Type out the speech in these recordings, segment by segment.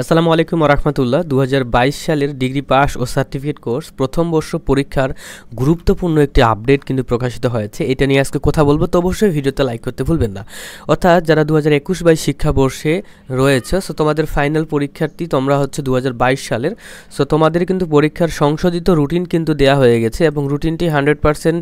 আসসালামু আলাইকুম রহমতুল্লাহ দু সালের ডিগ্রি পাস ও সার্টিফিকেট কোর্স প্রথম বর্ষ পরীক্ষার গুরুত্বপূর্ণ একটি আপডেট কিন্তু প্রকাশিত হয়েছে এটা নিয়ে আজকে কথা বলবো তো অবশ্যই ভিডিওতে লাইক করতে ভুলবেন না অর্থাৎ যারা দু হাজার একুশ বাইশ শিক্ষাবর্ষে রয়েছে সো তোমাদের ফাইনাল পরীক্ষার্থী তোমরা হচ্ছে দু সালের সো তোমাদের কিন্তু পরীক্ষার সংশোধিত রুটিন কিন্তু দেয়া হয়ে গেছে এবং রুটিনটি হান্ড্রেড পার্সেন্ট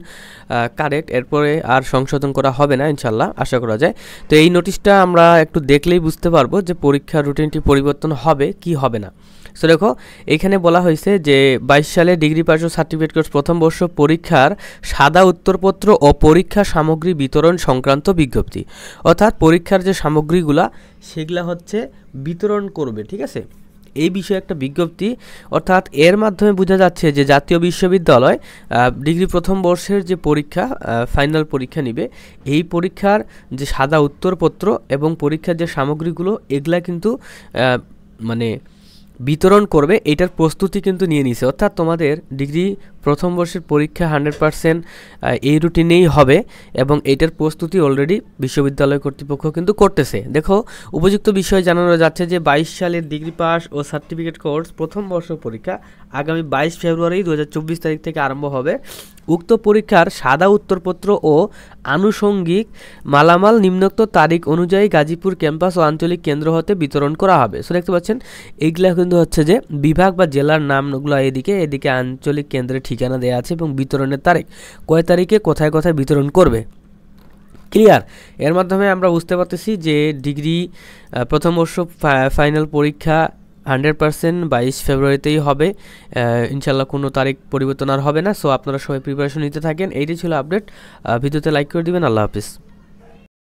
কারেক্ট এরপরে আর সংশোধন করা হবে না ইনশাল্লাহ আশা করা যায় তো এই নোটিশটা আমরা একটু দেখলেই বুঝতে পারবো যে পরীক্ষার রুটিনটি পরিবর্তন হবে কি হবে না সো দেখো এখানে বলা হয়েছে যে বাইশ সালে ডিগ্রি পাস সার্টিফিকেট কোর্স প্রথম বর্ষ পরীক্ষার সাদা উত্তরপত্র ও পরীক্ষা সামগ্রী বিতরণ সংক্রান্ত বিজ্ঞপ্তি অর্থাৎ পরীক্ষার যে সামগ্রীগুলা সেগুলা হচ্ছে বিতরণ করবে ঠিক আছে এই বিষয়ে একটা বিজ্ঞপ্তি অর্থাৎ এর মাধ্যমে বোঝা যাচ্ছে যে জাতীয় বিশ্ববিদ্যালয় ডিগ্রি প্রথম বর্ষের যে পরীক্ষা ফাইনাল পরীক্ষা নিবে এই পরীক্ষার যে সাদা উত্তরপত্র এবং পরীক্ষার যে সামগ্রীগুলো এগুলা কিন্তু মানে বিতরণ করবে এটার প্রস্তুতি কিন্তু নিয়ে নিছে অর্থাৎ তোমাদের ডিগ্রি প্রথম বর্ষের পরীক্ষা হান্ড্রেড পারসেন্ট এই রুটিনেই হবে এবং এটার প্রস্তুতি অলরেডি বিশ্ববিদ্যালয় কর্তৃপক্ষ কিন্তু করতেছে দেখো উপযুক্ত বিষয়ে জানানো যাচ্ছে যে বাইশ সালের ডিগ্রি পাস ও সার্টিফিকেট কোর্স প্রথম বর্ষ পরীক্ষা আগামী বাইশ ফেব্রুয়ারি দু তারিখ থেকে আরম্ভ হবে উক্ত পরীক্ষার সাদা উত্তরপত্র ও আনুষঙ্গিক মালামাল নিম্নোক্ত তারিখ অনুযায়ী গাজীপুর ক্যাম্পাস ও আঞ্চলিক কেন্দ্র হতে বিতরণ করা হবে সো দেখতে পাচ্ছেন এইগুলা কিন্তু হচ্ছে যে বিভাগ বা জেলার নামগুলো এদিকে এদিকে আঞ্চলিক কেন্দ্রে ঠিকানা দেওয়া আছে এবং বিতরণের তারিখ কয় তারিখে কোথায় কোথায় বিতরণ করবে ক্লিয়ার এর মাধ্যমে আমরা বুঝতে পারতেছি যে ডিগ্রি প্রথম বর্ষ ফাইনাল পরীক্ষা হান্ড্রেড পার্সেন্ট বাইশ ফেব্রুয়ারিতেই হবে ইনশাল্লাহ কোনো তারিখ পরিবর্তন আর হবে না সো আপনারা সবাই প্রিপারেশন নিতে থাকেন এইটাই ছিল আপডেট ভিডিওতে লাইক করে দিবেন আল্লাহ হাফিজ